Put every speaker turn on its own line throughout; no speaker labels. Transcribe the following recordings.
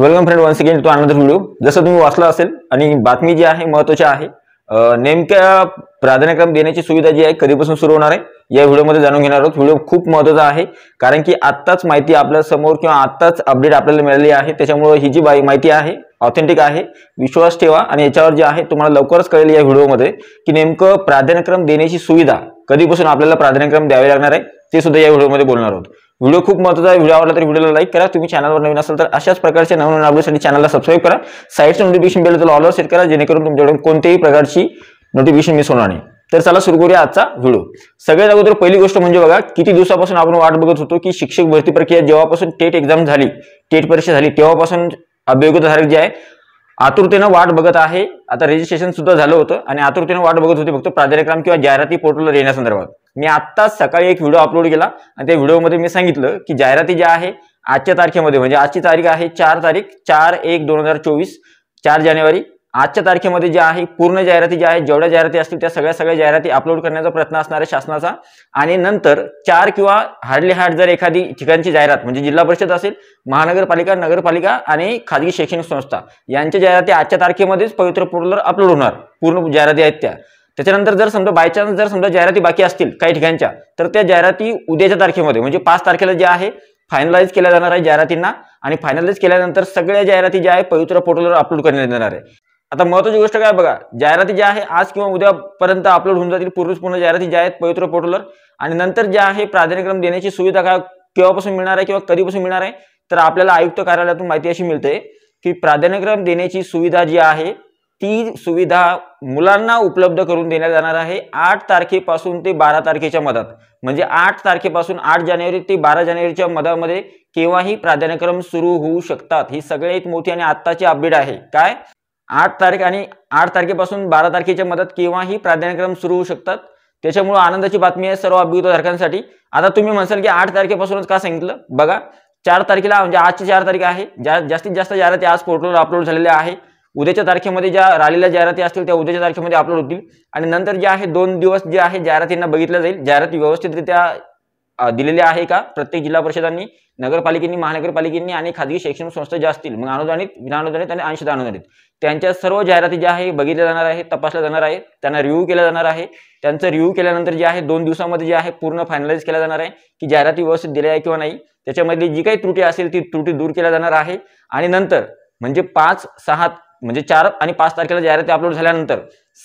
welcome friend one second to another video जसं तुम्ही वाचला असेल आणि बातमी जी आहे महत्त्वाची आहे नेमक्या प्राधान्यक्रम देण्याची सुविधा जी आहे कधीपासून सुरू होणार आहे या व्हिडिओमध्ये जाणून घेणार आहोत व्हिडिओ खूप महत्वाचा आहे कारण की आत्ताच माहिती आपल्या समोर किंवा आत्ताच अपडेट आपल्याला मिळाली आहे त्याच्यामुळे ही जी माहिती आहे ऑथेंटिक आहे विश्वास ठेवा आणि याच्यावर जे आहे तुम्हाला लवकरच कळेल या व्हिडिओमध्ये की नेमकं प्राधान्यक्रम देण्याची सुविधा कधीपासून आपल्याला प्राधान्यक्रम द्यावे लागणार आहे ते सुद्धा या व्हिडिओमध्ये बोलणार आहोत व्हिडिओ खूप महत्वाचा आहे व्हिडिओ आवडला तर व्हिडिओला लाईक करा तुम्ही चॅनलवर नवीन असाल तर अशाच प्रकारचे नवीन अपडेटसाठी चॅनलला सबस्क्राईब करा साईडचं नोटिफिकेशन बेल तुला ऑलवर सेट करा जेणेकरून तुमच्याकडून कोणत्याही प्रकारची नोटिफिकेशन मिस होणार नाही तर चला सुरू करूया आजचा व्हिडिओ सगळ्यात अगोदर पहिली गोष्ट म्हणजे बघा किती दिवसापासून आपण वाट बघत होतो की शिक्षक भरती प्रक्रिया जेव्हापासून टेट एक्झाम झाली टेट परीक्षा झाली तेव्हापासून अभियोगधारक जे आहे आतुरतेनं वाट बघत आहे आता रजिस्ट्रेशन सुद्धा झालं होतं आणि आतुरतेनं वाट बघत होती फक्त प्राधान्यक्रम किंवा जाहिराती पोर्टलवर येण्यासंदर्भात मी आत्ताच सकाळी एक व्हिडिओ अपलोड केला आणि त्या व्हिडिओमध्ये मी सांगितलं की जाहिराती ज्या आहे आजच्या तारखेमध्ये म्हणजे आजची तारीख आहे चार तारीख चार एक दोन हजार चोवीस चार जानेवारी आजच्या तारखेमध्ये जे आहे पूर्ण जाहिराती ज्या आहेत जेवढ्या जाहिराती असतील त्या सगळ्या सगळ्या जाहिराती अपलोड करण्याचा प्रयत्न असणार आहे शासनाचा आणि नंतर चार किंवा हार्डली हार्ड जर एखादी ठिकाणची जाहिरात म्हणजे जिल्हा परिषद असेल महानगरपालिका नगरपालिका आणि खाजगी शैक्षणिक संस्था यांच्या जाहिराती आजच्या तारखेमध्येच पवित्र पोर्टलवर अपलोड होणार पूर्ण जाहिराती आहेत त्या त्याच्यानंतर जर समजा बाय चान्स जर समजा जाहिराती बाकी असतील काही ठिकाणच्या तर त्या जाहिराती उद्याच्या तारखेमध्ये म्हणजे पाच तारखेला जे आहे फायनलाइज केल्या जाणार आहे जाहिरातींना आणि फायनलाइज केल्यानंतर सगळ्या जाहिराती ज्या आहे पवित्र पोर्टलवर अपलोड करण्यात येणार आहे आता महत्वाची गोष्ट काय बघा जाहिराती ज्या आहे आज किंवा उद्यापर्यंत अपलोड होऊन जातील पूर्वीच पूर्ण जाहिराती ज्या आहेत पवित्र पोर्टलवर आणि नंतर ज्या आहे प्राधान्यक्रम देण्याची सुविधा काय केव्हापासून मिळणार आहे किंवा कधीपासून मिळणार आहे तर आपल्याला आयुक्त कार्यालयातून माहिती अशी मिळते की प्राधान्यक्रम देण्याची सुविधा जी आहे ती सुविधा मुलांना उपलब्ध करून देण्यात जाणार आहे आठ तारखेपासून ते बारा तारखेच्या मधात म्हणजे आठ तारखेपासून आठ जानेवारी ते बारा जानेवारीच्या मधामध्ये केव्हाही प्राधान्यक्रम सुरू होऊ शकतात ही एक मोठी आणि आत्ताची अपडेट आहे काय आठ तारीख आणि आठ तारखेपासून बारा तारखेच्या मधात केव्हाही प्राधान्यक्रम सुरू होऊ शकतात त्याच्यामुळे आनंदाची बातमी आहे सर्व अभियुक्तधारकांसाठी आता तुम्ही म्हणसाल की आठ तारखेपासूनच का सांगितलं बघा चार तारखेला म्हणजे आजची चार तारीख आहे ज्या जास्तीत जास्त जाहिराती आज पोर्टलवर अपलोड झालेल्या आहे उद्याच्या तारखेमध्ये ज्या राहिलेल्या जाहिराती असतील त्या उद्याच्या तारखेमध्ये अपलोड होतील आणि नंतर जे आहे दोन दिवस जे आहे जाहिरातींना बघितलं जाईल जाहिराती व्यवस्थितरित्या दिलेल्या आहे का प्रत्येक जिल्हा परिषदांनी नगरपालिकेंनी महानगरपालिकेंनी आणि खाजगी शैक्षणिक संस्था ज्या असतील मग अनुदानित विनाअनुदानित आणि अंशदान अनुदानित त्यांच्या सर्व जाहिराती ज्या आहे बघितल्या जाणार आहे तपासल्या जाणार आहे त्यांना रिव्ह्यू केला जाणार आहे त्यांचं रिव्ह्यू केल्यानंतर जे आहे दोन दिवसामध्ये जे आहे पूर्ण फायनलाइज केला जाणार आहे की जाहिराती व्यवस्थित दिल्या आहे किंवा नाही त्याच्यामधली जी काही त्रुटी असेल ती त्रुटी दूर केल्या जाणार आहे आणि नंतर म्हणजे पाच सहा म्हणजे चार आणि पाच तारखेला जाहिराती अपलोड झाल्यानंतर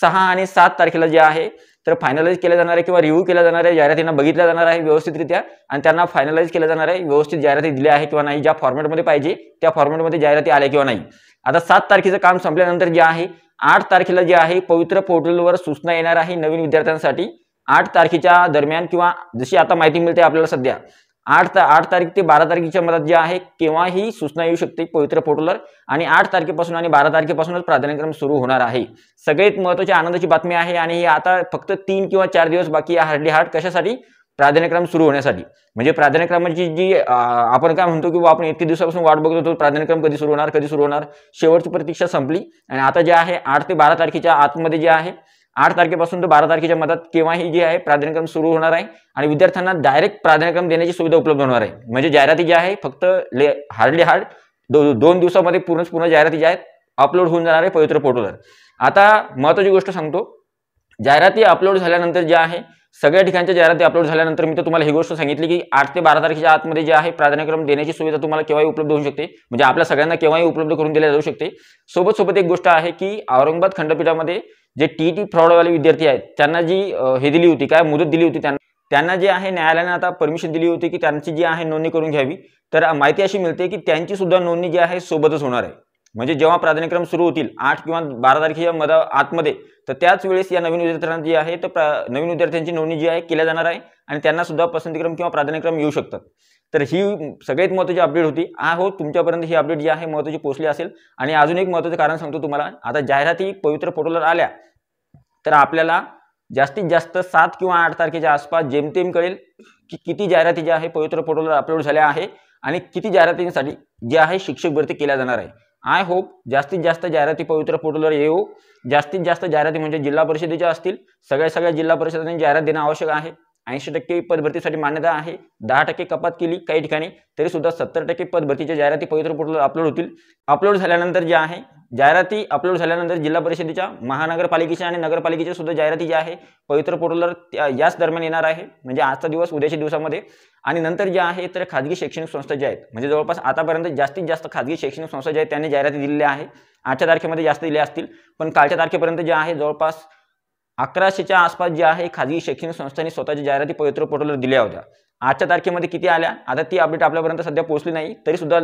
सहा आणि सात तारखेला जे आहे तर फायनलाइज केल्या जाणाऱ्या किंवा रिव्ह्यू केल्या जाणाऱ्या जाहिरातींना बघितल्या जाणार आहे व्यवस्थितरित्या आणि त्यांना फायनलाइज केल्या जाणार आहे व्यवस्थित जाहिराती दिल्या आहे किंवा नाही ज्या फॉर्मॅटमध्ये पाहिजे त्या फॉर्मॅटमध्ये जाहिराती आल्या किंवा नाही आता सात तारखेचं काम संपल्यानंतर जे आहे आठ तारखेला जे आहे पवित्र पोर्टलवर सूचना येणार आहे नवीन विद्यार्थ्यांसाठी आठ तारखेच्या दरम्यान किंवा जशी आता माहिती मिळते आपल्याला सध्या आठ आठ तारीख ते बारा तारखेच्या मधात जे आहे केव्हाही सूचना येऊ शकते पवित्र पोर्टलवर आणि आठ तारखेपासून आणि बारा तारखेपासूनच प्राधान्यक्रम सुरू होणार आहे सगळ्यात महत्वाची आनंदाची बातमी आहे आणि हे आता फक्त तीन किंवा चार दिवस बाकी हार्डली हार्ट कशासाठी प्राधान्यक्रम सुरू होण्यासाठी म्हणजे प्राधान्यक्रमाची जी आपण काय म्हणतो की आपण इतके दिवसापासून वाट बघत होतो प्राधान्यक्रम कधी सुरू होणार कधी सुरू होणार शेवटची प्रतीक्षा संपली आणि आता जे आहे आठ ते बारा तारखेच्या आतमध्ये जे आहे आठ तारखेपासून ते बारा तारखेच्या मधात केव्हाही जे जी आहे प्राधान्यक्रम सुरू होणार आहे आणि विद्यार्थ्यांना डायरेक्ट प्राधान्यक्रम देण्याची सुविधा उपलब्ध होणार आहे म्हणजे जाहिराती जी आहे फक्त ले हार्डली हार्ड दो दोन दिवसामध्ये पूर्ण पूर्ण जाहिराती ज्या आहेत अपलोड होऊन जाणार आहे पवित्र पोर्टलवर आता महत्वाची गोष्ट सांगतो जाहिराती अपलोड झाल्यानंतर जे आहे सगळ्या ठिकाणच्या जाहिराती अपलोड झाल्यानंतर मी तर तुम्हाला ही गोष्ट सांगितली की आठ ते बारा तारखेच्या आतमध्ये जे आहे प्राधान्यक्रम देण्याची सुविधा तुम्हाला केव्हाही उपलब्ध होऊ शकते म्हणजे आपल्या सगळ्यांना केव्हाही उपलब्ध करून दिल्या जाऊ शकते सोबत सोबत एक गोष्ट आहे की औरंगाबाद खंडपीठामध्ये जे टी टी फ्रॉडवाले विद्यार्थी आहेत त्यांना जी हे दिली होती काय मुदत दिली होती त्यांना त्यांना जे आहे न्यायालयाने आता परमिशन दिली होती की त्यांची जी आहे नोंदणी करून घ्यावी तर माहिती अशी मिळते की त्यांची सुद्धा नोंदणी जी आहे सोबतच होणार आहे म्हणजे जेव्हा प्राधान्यक्रम सुरू होतील आठ किंवा बारा तारखेच्या मधा आतमध्ये तर त्याच वेळेस या नवीन विद्यार्थ्यांना जी आहे तर नवीन विद्यार्थ्यांची नोंदणी जी आहे केल्या जाणार आहे आणि त्यांना सुद्धा पसंतीक्रम किंवा प्राधान्यक्रम येऊ शकतात तर ही सगळ्यात महत्त्वाची अपडेट होती आ हो तुमच्यापर्यंत ही अपडेट जी आहे महत्त्वाची पोहोचली असेल आणि अजून एक महत्त्वाचं कारण सांगतो तुम्हाला आता जाहिराती पवित्र पोर्टलवर आल्या तर आपल्याला जास्तीत जास्त सात किंवा आठ तारखेच्या आसपास जेमतेम कळेल की किती जाहिराती ज्या आहे पवित्र पोर्टलवर अपलोड झाल्या आहे आणि किती जाहिरातींसाठी जे आहे शिक्षक भरती केल्या जाणार आहे आय होप जास्तीत जास्त जाहिराती पवित्र पोर्टलवर येऊ जास्तीत जास्त जाहिराती म्हणजे जिल्हा परिषदेच्या असतील सगळ्या सगळ्या जिल्हा परिषदांनी जाहिरात देणं आवश्यक आहे ऐंशी टक्के पदभरतीसाठी मान्यता आहे दहा टक्के कपात केली काही ठिकाणी तरी सुद्धा सत्तर टक्के पदभरतीच्या जाहिराती पवित्र पोर्टलवर अपलोड होतील अपलोड झाल्यानंतर जे आहे जाहिराती अपलोड झाल्यानंतर जिल्हा परिषदेच्या महानगरपालिकेच्या आणि नगरपालिकेच्या सुद्धा जाहिराती जी आहे पवित्र पोर्टलवर याच दरम्यान येणार आहे म्हणजे आजचा दिवस उद्याच्या दिवसामध्ये आणि नंतर जे आहे तर खाजगी शैक्षणिक संस्था ज्या आहेत म्हणजे जवळपास आतापर्यंत जास्तीत जास्त खाजगी शैक्षणिक संस्था ज्या आहेत त्यांनी जाहिराती दिलेल्या आहे आजच्या तारखेमध्ये जास्त दिल्या असतील पण कालच्या तारखेपर्यंत जे आहे जवळपास अकराशेच्या आसपास जे आहे खाजगी शैक्षणिक संस्थांनी स्वतःच्या जाहिराती पवित्र पोर्टलवर दिल्या होत्या आजच्या तारखेमध्ये किती आल्या आता ती अपडेट आपल्यापर्यंत सध्या पोहोचली नाही तरी सुद्धा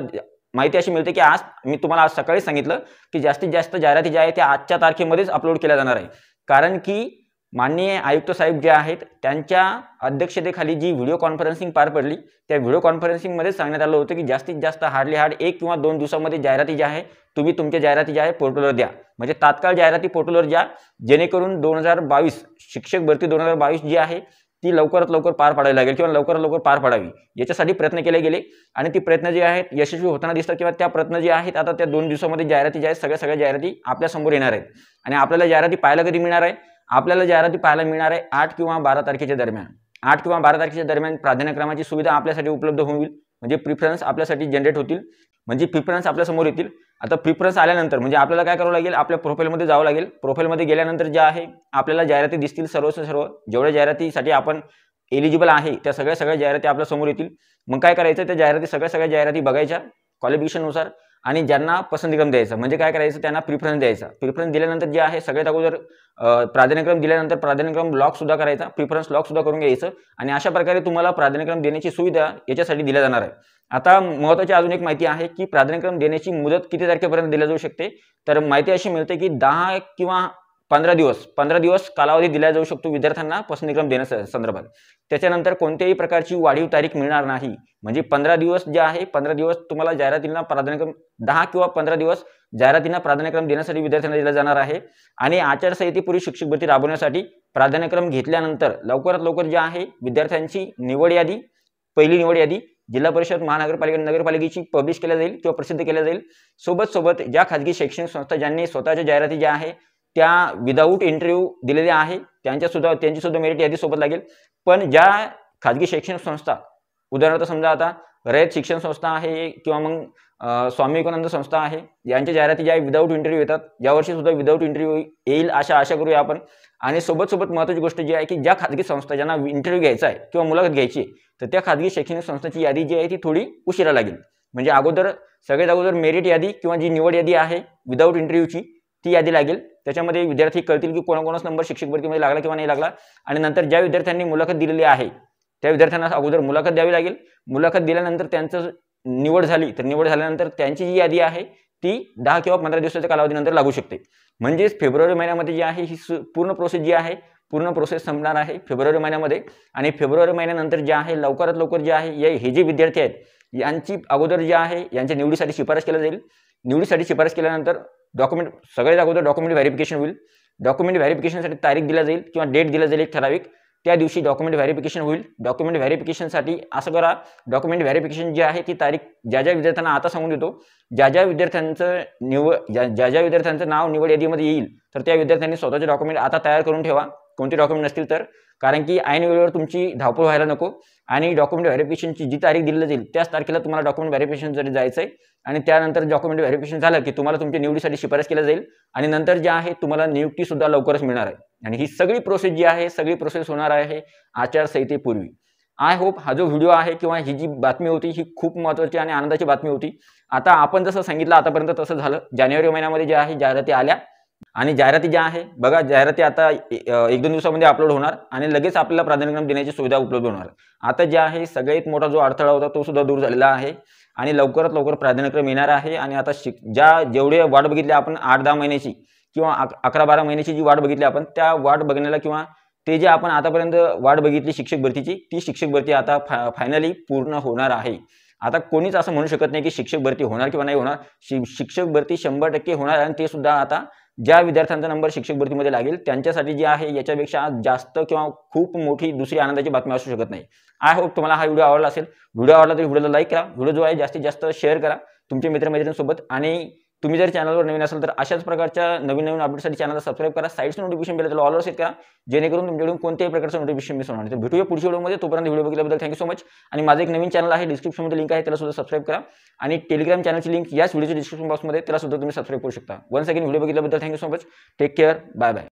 माहिती अशी मिळते की आज मी तुम्हाला आज सकाळी सांगितलं की जास्तीत जास्त जाहिराती ज्या आहेत त्या आजच्या तारखेमध्येच अपलोड केल्या जाणार आहे कारण की माननीय आयुक्त साहेब जे आहेत त्यांच्या अध्यक्षतेखाली जी व्हिडिओ कॉन्फरन्सिंग पार पडली त्या व्हिडिओ कॉन्फरन्सिंगमध्ये सांगण्यात आलं होतं की जास्तीत जास्त हार्डली हार्ड एक किंवा दोन दिवसामध्ये जाहिराती ज्या आहे तुम्ही तुमच्या जाहिराती ज्या आहे पोर्टलवर द्या म्हणजे तात्काळ जाहिराती पोर्टलवर द्या जेणेकरून दोन हजार बावीस शिक्षक भरती दोन हजार बावीस जी आहे ती लवकरात लवकर पार पाडावी लागेल किंवा लवकरात लवकर पार पाडावी याच्यासाठी प्रयत्न केले गेले आणि ती प्रयत्न जे आहेत यशस्वी होताना दिसतात किंवा त्या प्रयत्न जे आहेत आता त्या दोन दिवसामध्ये जाहिराती ज्या आहेत सगळ्या सगळ्या जाहिराती आपल्यासमोर येणार आहेत आणि आपल्याला जाहिराती पाहायला कधी मिळणार आहे आपल्याला जाहिराती पाहायला मिळणार आहे आठ किंवा बारा तारखेच्या दरम्यान आठ किंवा बारा तारखेच्या दरम्यान प्राधान्यक्रमाची सुविधा आपल्यासाठी उपलब्ध होईल म्हणजे प्रिफरन्स आपल्यासाठी जनरेट होतील म्हणजे प्रिफरन्स आपल्यासमोर येतील आता प्रिफरन्स आल्यानंतर म्हणजे आपल्याला काय करावं लागेल आपल्या प्रोफाईलमध्ये जावं लागेल प्रोफाईलमध्ये गेल्यानंतर ज्या आहे आपल्याला जाहिराती दिसतील सर्व सर्व जेवढ्या जाहिरातीसाठी आपण एलिजिबल आहे त्या सगळ्या सगळ्या जाहिराती आपल्यासमोर येतील मग काय करायचं त्या जाहिराती सगळ्या सगळ्या जाहिराती बघायच्या क्वालिफिकेशननुसार आणि ज्यांना पसंतीक्रम द्यायचा म्हणजे काय करायचं त्यांना प्रिफरन्स द्यायचा प्रिफरन्स दिल्यानंतर जे आहे सगळ्यात अगोदर प्राधान्यक्रम दिल्यानंतर प्राधान्यक्रम लॉक सुद्धा करायचा प्रिफरन्स सुद्धा करून घ्यायचं आणि अशा प्रकारे तुम्हाला प्राधान्यक्रम देण्याची सुविधा याच्यासाठी दिल्या जाणार आहे आता महत्वाची अजून एक माहिती आहे की प्राधान्यक्रम देण्याची मुदत किती तारखेपर्यंत दिल्या जाऊ शकते तर माहिती अशी मिळते की दहा किंवा पंधरा दिवस पंधरा दिवस कालावधी दिला जाऊ शकतो विद्यार्थ्यांना पसंतीक्रम देण्या संदर्भात त्याच्यानंतर कोणत्याही प्रकारची वाढीव तारीख मिळणार नाही म्हणजे पंधरा दिवस जे आहे पंधरा दिवस तुम्हाला जाहिरातींना प्राधान्यक्रम दहा किंवा पंधरा दिवस जाहिरातींना प्राधान्यक्रम देण्यासाठी विद्यार्थ्यांना दिला जाणार आहे आणि आचारसंहितेपूर्वी शिक्षक भरती राबवण्यासाठी प्राधान्यक्रम घेतल्यानंतर लवकरात लवकर जे आहे विद्यार्थ्यांची निवड यादी पहिली निवड यादी जिल्हा परिषद महानगरपालिका नगरपालिकेची पब्लिश केल्या जाईल किंवा प्रसिद्ध केल्या जाईल सोबत सोबत ज्या खाजगी शैक्षणिक संस्था ज्यांनी स्वतःच्या जाहिराती ज्या आहे त्या विदाऊट इंटरव्ह्यू दिलेल्या आहे त्यांच्या सुद्धा त्यांची सुद्धा मेरिट यादी सोबत लागेल पण ज्या खाजगी शैक्षणिक संस्था उदाहरणार्थ समजा आता रयत शिक्षण संस्था आहे किंवा मग स्वामी विवेकानंद संस्था आहे यांच्या जाहिराती ज्या विदाऊट इंटरव्ह्यू येतात यावर्षी सुद्धा विदाऊट इंटरव्ह्यू येईल अशा आशा करूया आपण आणि सोबत सोबत महत्त्वाची गोष्ट जी आहे की ज्या खाजगी संस्था ज्यांना इंटरव्ह्यू घ्यायचा आहे किंवा मुलाखत घ्यायची तर त्या खाजगी शैक्षणिक संस्थांची यादी जी आहे ती थोडी उशिरा लागेल म्हणजे अगोदर सगळ्यात अगोदर मेरिट यादी किंवा जी निवड यादी आहे विदाऊट इंटरव्ह्यूची ती यादी लागेल त्याच्यामध्ये विद्यार्थी कळतील की कोणाकोणाच नंबर शिक्षक भरतीमध्ये लागला किंवा नाही लागला आणि नंतर ज्या विद्यार्थ्यांनी मुलाखत दिलेली आहे त्या विद्यार्थ्यांना अगोदर मुलाखत द्यावी लागेल मुलाखत दिल्यानंतर त्यांचं निवड झाली तर निवड झाल्यानंतर त्यांची जी यादी आहे ती दहा किंवा पंधरा दिवसाच्या कालावधीनंतर लागू शकते म्हणजेच फेब्रुवारी महिन्यामध्ये जी आहे ही पूर्ण प्रोसेस जी आहे पूर्ण प्रोसेस संपणार आहे फेब्रुवारी महिन्यामध्ये आणि फेब्रुवारी महिन्यानंतर जे आहे लवकरात लवकर जे आहे हे जे विद्यार्थी आहेत यांची अगोदर जे आहे यांच्या निवडीसाठी शिफारस केला जाईल निवडीसाठी शिफारस केल्यानंतर डॉक्यूमेंट सगे अगोदर डॉक्यूमेंट व्हेरिफिकेशन होईल डॉक्युमेंट व्हेरिफिकेशनसाठी तारीख दिला जाईल कि डेट दिला जाईल एक ठराविक त्या डॉक्यूमेंट डॉक्युमेंट व्हेरिफिकेशन होईल डॉक्युमेंट व्हेरिफिकेशनसाठी असं करा डॉक्यूमेंट व्हेरिफिकेशन जी है ती तारीख ज्या ज्या विद्यार्थ्यांना आता सांगून देतो ज्या ज्या विद्यार्थ्यांचं निवड ज्या ज्या ज्या नाव निवड यादीमध्ये येईल तर त्या विद्यार्थ्यांनी आता तैयार करून ठेवा कोणते डॉक्युमेंट नसतील कारण की ऐन वेळेवर तुमची धावपळ व्हायला नको आणि डॉक्युमेंट व्हेरिफिकेशनची जी तारीख दिली जाईल त्याच तारखेला तुम्हाला डॉक्युमेंट व्हेरिफिकेशनसाठी जायचं आहे आणि त्यानंतर डॉक्युमेंट व्हेरिफिकेशन झालं की तुम्हाला तुमच्या निवडीसाठी शिफारस केला जाईल आणि नंतर जे आहे तुम्हाला नियुक्तीसुद्धा लवकरच मिळणार आहे आणि ही सगळी प्रोसेस जी आहे सगळी प्रोसेस होणार आहे आचारसंहितेपूर्वी आय होप हा जो व्हिडिओ आहे किंवा ही जी बातमी होती ही खूप महत्त्वाची आणि आनंदाची बातमी होती आता आपण जसं सांगितलं आतापर्यंत तसं झालं जानेवारी महिन्यामध्ये जे आहे जाहिराती आल्या आणि जाहिराती ज्या आहे बघा जाहिराती आता एक दोन दिवसामध्ये अपलोड होणार आणि लगेच आपल्याला प्राधान्यक्रम देण्याची सुविधा उपलब्ध होणार आता जे आहे सगळ्यात मोठा जो अडथळा होता तो सुद्धा दूर झालेला आहे आणि लवकरात लवकर प्राधान्यक्रम येणार आहे आणि आता शिक ज्या जेवढे वाट बघितली आपण आठ दहा महिन्याची किंवा अकरा बारा महिन्याची जी वाट बघितली आपण त्या वाट बघण्याला किंवा ते जे आपण आतापर्यंत वाट बघितली शिक्षक भरतीची ती शिक्षक भरती आता फायनली पूर्ण होणार आहे आता कोणीच असं म्हणू शकत नाही की शिक्षक भरती होणार किंवा नाही होणार शिक्षक भरती शंभर टक्के होणार आणि ते सुद्धा आता ज्या विद्यार्थ्यांचा नंबर शिक्षक भरतीमध्ये लागेल त्यांच्यासाठी जे आहे याच्यापेक्षा जास्त किंवा खूप मोठी दुसरी आनंदाची बातमी असू शकत नाही आय होप तुम्हाला हा व्हिडिओ आवडला असेल व्हिडिओ आवडला तरी व्हिडिओला लाईक करा व्हिडिओ जो आहे जास्तीत जास्त शेअर करा तुमच्या मित्रमैत्रिणींसोबत आणि तुम्ही जर चॅनलवर नवीन असाल तर अशाच प्रकारच्या नवीन नवीन अपडेटसाठी चॅनलला सबस्क्राईब करा साईडचं नोटिफिकेशन बेल त्याला ऑलवर सेट करा जेणेकरून तुमच्याकडून कोणत्याही प्रकारचं नोटिफिकेशन मिस होणार तर भेटूया पुढच्या व्हिडिओमध्ये तोपर्यंत व्हिडिओ बघितल्याबद्दल थँक्यू सो मच आणि माझं एक नवीन चॅनल आहे डिस्क्रिप्शनमध्ये लिंक आहे त्याला सुद्धा सबस्क्राईब करा आणि टेलिग्राम चॅनलची लिंक याच व्हिडिओच्या डिस्क्रिप्शन बॉक्समध्ये त्याला सुद्धा तुम्ही सबस्क्राईब करू शकता वन सेकंड व्हिडिओ बघितल्याबद्दल thank you so much take care bye bye